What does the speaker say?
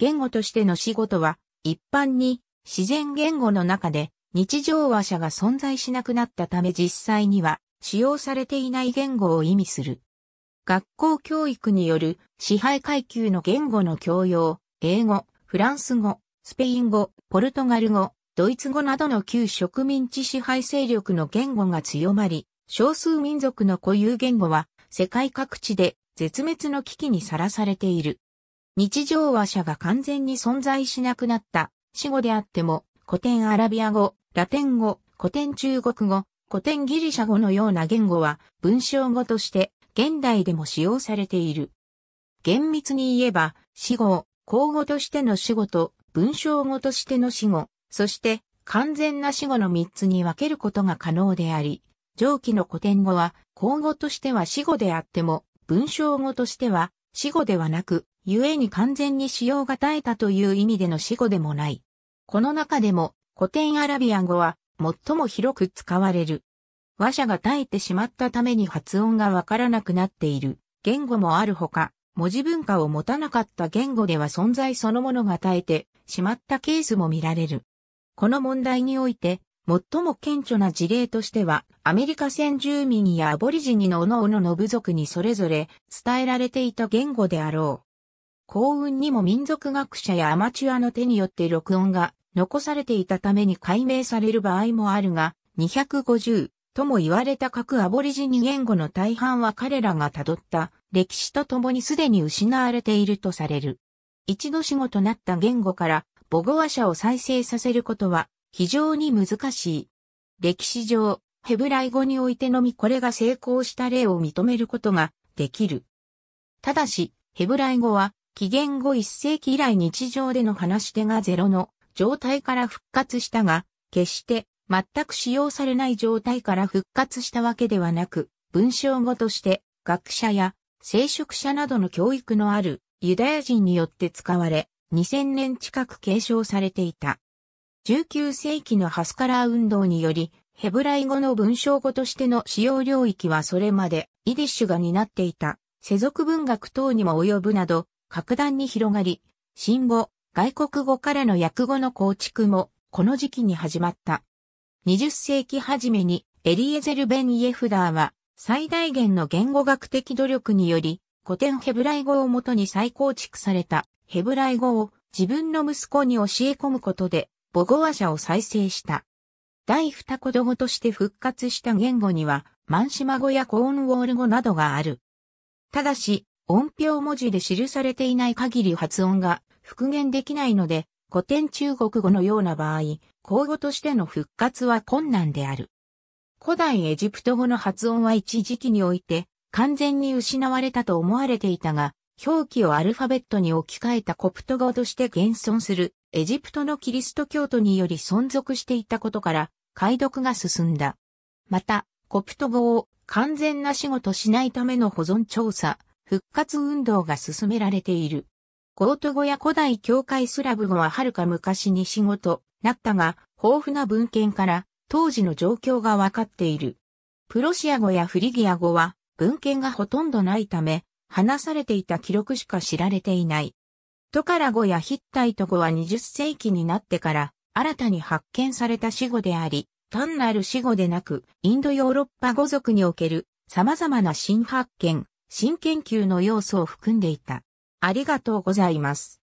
言語としての仕事は、一般に自然言語の中で日常話者が存在しなくなったため実際には使用されていない言語を意味する。学校教育による支配階級の言語の教養、英語、フランス語、スペイン語、ポルトガル語、ドイツ語などの旧植民地支配勢力の言語が強まり、少数民族の固有言語は世界各地で絶滅の危機にさらされている。日常話者が完全に存在しなくなった死語であっても、古典アラビア語、ラテン語、古典中国語、古典ギリシャ語のような言語は文章語として現代でも使用されている。厳密に言えば、死語を口語としての死語と文章語としての死語、そして完全な死語の3つに分けることが可能であり、上記の古典語は口語としては死語であっても、文章語としては死語ではなく、故に完全に使用が絶えたという意味での死語でもない。この中でも古典アラビア語は最も広く使われる。話者が耐えてしまったために発音がわからなくなっている言語もあるほか、文字文化を持たなかった言語では存在そのものが耐えてしまったケースも見られる。この問題において、最も顕著な事例としては、アメリカ先住民やアボリジニの各々の部族にそれぞれ伝えられていた言語であろう。幸運にも民族学者やアマチュアの手によって録音が残されていたために解明される場合もあるが、250とも言われた各アボリジニ言語の大半は彼らが辿った歴史とともにすでに失われているとされる。一度死後となった言語から母語話者を再生させることは非常に難しい。歴史上、ヘブライ語においてのみこれが成功した例を認めることができる。ただし、ヘブライ語は紀元後1世紀以来日常での話し手がゼロの状態から復活したが、決して全く使用されない状態から復活したわけではなく、文章語として学者や聖職者などの教育のあるユダヤ人によって使われ、2000年近く継承されていた。19世紀のハスカラー運動により、ヘブライ語の文章語としての使用領域はそれまでイディッシュが担っていた世俗文学等にも及ぶなど、格段に広がり、新語、外国語からの訳語の構築もこの時期に始まった。20世紀初めにエリエゼル・ベン・イエフダーは最大限の言語学的努力により古典ヘブライ語をもとに再構築されたヘブライ語を自分の息子に教え込むことで母語話者を再生した。第二子語として復活した言語にはマンシマ語やコーンウォール語などがある。ただし、音表文字で記されていない限り発音が復元できないので、古典中国語のような場合、口語としての復活は困難である。古代エジプト語の発音は一時期において完全に失われたと思われていたが、表記をアルファベットに置き換えたコプト語として現存するエジプトのキリスト教徒により存続していたことから、解読が進んだ。また、コプト語を完全な死事としないための保存調査、復活運動が進められている。コート語や古代教会スラブ語ははるか昔に仕事なったが、豊富な文献から当時の状況がわかっている。プロシア語やフリギア語は文献がほとんどないため、話されていた記録しか知られていない。トカラ語やヒッタイト語は20世紀になってから新たに発見された死語であり、単なる死語でなく、インドヨーロッパ語族における様々な新発見、新研究の要素を含んでいた。ありがとうございます。